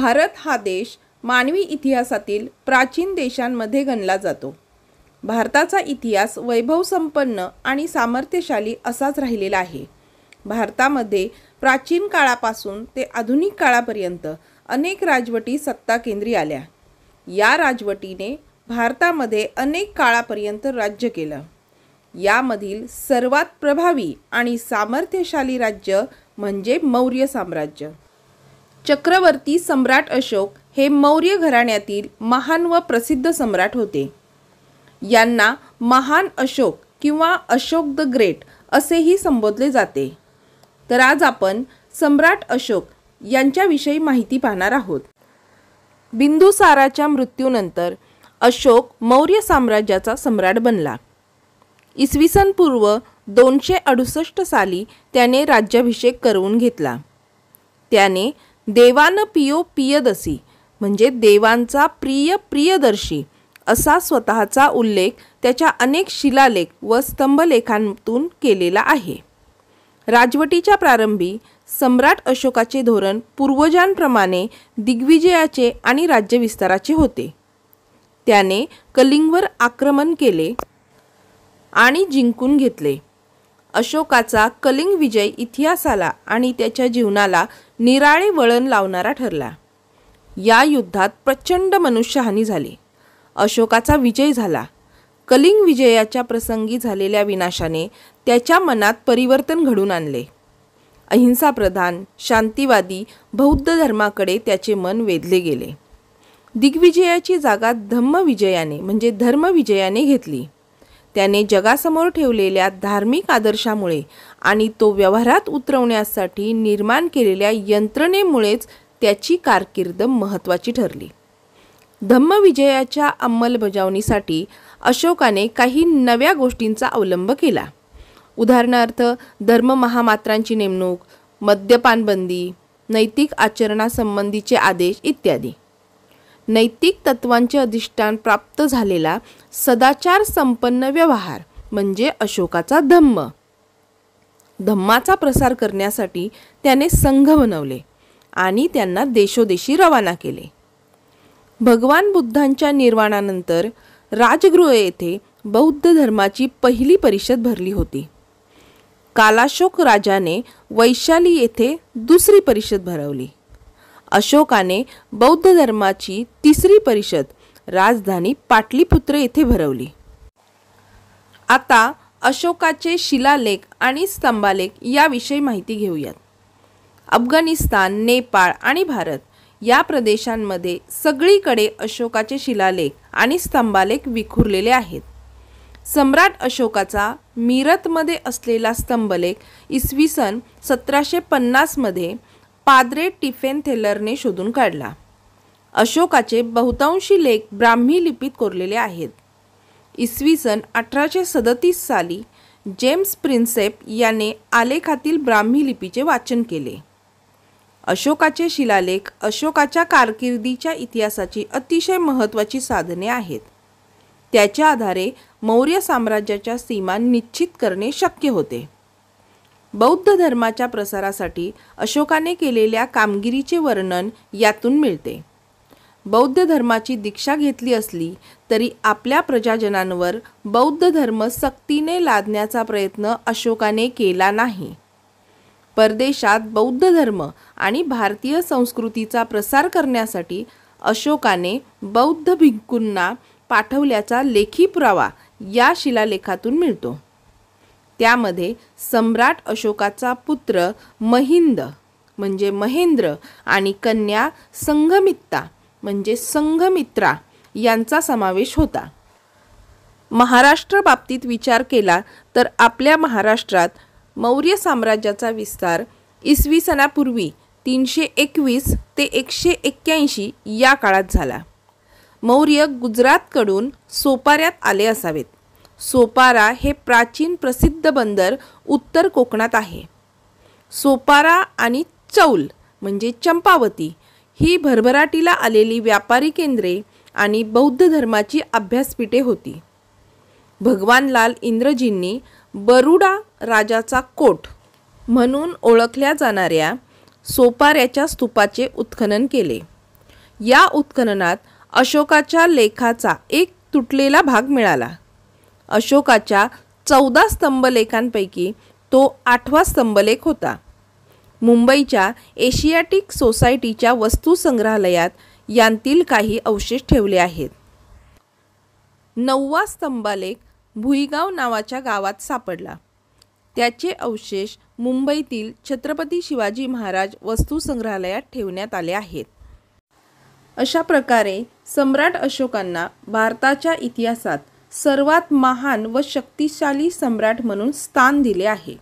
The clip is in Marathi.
भारत हा देश मानवी इतिहासातील प्राचीन देशांमध्ये गणला जातो भारताचा इतिहास वैभवसंपन्न आणि सामर्थ्यशाली असाच राहिलेला आहे भारतामध्ये प्राचीन काळापासून ते आधुनिक काळापर्यंत अनेक राजवटी सत्ता केंद्री आल्या या राजवटीने भारतामध्ये अनेक काळापर्यंत राज्य केलं यामधील सर्वात प्रभावी आणि सामर्थ्यशाली राज्य म्हणजे मौर्य साम्राज्य चक्रवर्ती सम्राट अशोक हे मौर्य घराण्यातील महान व प्रसिद्ध सम्राट होते यांना महान अशोक किंवा अशोक द ग्रेट असेही संबोधले जाते तर आज आपण सम्राट अशोक यांच्याविषयी माहिती पाहणार आहोत बिंदुसाराच्या मृत्यूनंतर अशोक मौर्य साम्राज्याचा सम्राट बनला इसवी सन पूर्व दोनशे अडुसष्ट साली त्याने राज्याभिषेक करून घेतला त्याने देवान पियो पियदसी म्हणजे देवांचा प्रिय प्रियदर्शी असा स्वतःचा उल्लेख त्याच्या अनेक शिलालेख व स्तंभलेखांतून केलेला आहे राजवटीच्या प्रारंभी सम्राट अशोकाचे धोरण पूर्वजांप्रमाणे दिग्विजयाचे आणि राज्यविस्ताराचे होते त्याने कलिंगवर आक्रमण केले आणि जिंकून घेतले अशोकाचा कलिंग विजय इतिहासाला आणि त्याच्या जीवनाला निराळे वळण लावणारा ठरला या युद्धात प्रचंड मनुष्यहानी झाली अशोकाचा विजय झाला कलिंग विजयाच्या प्रसंगी झालेल्या विनाशाने त्याच्या मनात परिवर्तन घडून आणले प्रधान शांतीवादी बौद्ध धर्माकडे त्याचे मन वेधले गेले दिग्विजयाची जागा धम्मविजयाने म्हणजे धर्मविजयाने घेतली त्याने जगासमोर ठेवलेल्या धार्मिक आदर्शामुळे आणि तो व्यवहारात उतरवण्यासाठी निर्माण केलेल्या यंत्रणेमुळेच त्याची कारकीर्द महत्त्वाची ठरली धम्मविजयाच्या अंमलबजावणीसाठी अशोकाने काही नव्या गोष्टींचा अवलंब केला उदाहरणार्थ धर्म महामात्रांची नेमणूक मद्यपानबंदी नैतिक आचरणासंबंधीचे आदेश इत्यादी नैतिक तत्वांचे अधिष्ठान प्राप्त झालेला सदाचार संपन्न व्यवहार म्हणजे अशोकाचा धम्म धम्माचा प्रसार करण्यासाठी त्याने संघ बनवले आणि त्यांना देशोदेशी रवाना केले भगवान बुद्धांच्या निर्वाणानंतर राजगृह येथे बौद्ध धर्माची पहिली परिषद भरली होती कालाशोक राजाने वैशाली येथे दुसरी परिषद भरवली अशोकाने बौद्ध धर्माची तिसरी परिषद राजधानी पाटलीपुत्र येथे भरवली आता अशोकाचे शिलालेख आणि स्तंभालेख याविषयी माहिती घेऊयात अफगाणिस्तान नेपाळ आणि भारत या प्रदेशांमध्ये सगळीकडे अशोकाचे शिलालेख आणि स्तंभालेख विखुरलेले आहेत सम्राट अशोकाचा मिरतमध्ये असलेला स्तंभलेख इसवी सन सतराशे पन्नासमध्ये पाद्रे टिफेन थेलरने शोधून काढला अशोकाचे बहुतांशी लेख ब्राह्मी लिपीत कोरलेले आहेत इसवी सन अठराशे सदतीस साली जेम्स प्रिन्सेप याने आलेखातील ब्राह्मी लिपीचे वाचन केले अशोकाचे शिलालेख अशोकाच्या कारकिर्दीच्या इतिहासाची अतिशय महत्त्वाची साधने आहेत त्याच्या आधारे मौर्य साम्राज्याच्या सीमा निश्चित करणे शक्य होते बौद्ध धर्माच्या प्रसारासाठी अशोकाने केलेल्या कामगिरीचे वर्णन यातून मिळते बौद्ध धर्माची दीक्षा घेतली असली तरी आपल्या प्रजाजनांवर बौद्ध धर्म सक्तीने लादण्याचा प्रयत्न अशोकाने केला नाही परदेशात बौद्ध धर्म आणि भारतीय संस्कृतीचा प्रसार करण्यासाठी अशोकाने बौद्ध भिक्कूंना पाठवल्याचा लेखी पुरावा या शिलालेखातून मिळतो त्यामध्ये सम्राट अशोकाचा पुत्र महिंद म्हणजे महेंद्र आणि कन्या संघमित्ता म्हणजे संघमित्रा यांचा समावेश होता महाराष्ट्र बाबतीत विचार केला तर आपल्या महाराष्ट्रात मौर्य साम्राज्याचा विस्तार इसवी सणापूर्वी तीनशे एकवीस ते एकशे एक्क्याऐंशी या काळात झाला मौर्य गुजरातकडून सोपाऱ्यात आले असावेत सोपारा हे प्राचीन प्रसिद्ध बंदर उत्तर कोकणात आहे सोपारा आणि चौल म्हणजे चंपावती ही भरभराटीला आलेली व्यापारी केंद्रे आणि बौद्ध धर्माची अभ्यासपीठे होती भगवानलाल इंद्रजींनी बरुडा राजाचा कोट म्हणून ओळखल्या जाणाऱ्या सोपाऱ्याच्या स्तूपाचे उत्खनन केले या उत्खननात अशोकाच्या लेखाचा एक तुटलेला भाग मिळाला अशोकाच्या चौदा स्तंभलेखांपैकी तो आठवा स्तंभलेख होता मुंबईच्या एशियाटिक सोसायटीच्या संग्रहालयात यांतील काही अवशेष ठेवले आहेत नववा स्तंभालेख भुईगाव नावाच्या गावात सापडला त्याचे अवशेष मुंबईतील छत्रपती शिवाजी महाराज संग्रहालयात ठेवण्यात आले आहेत अशा प्रकारे सम्राट अशोकांना भारताच्या इतिहासात सर्वात महान व शक्तिशाली सम्राट म्हणून स्थान दिले आहे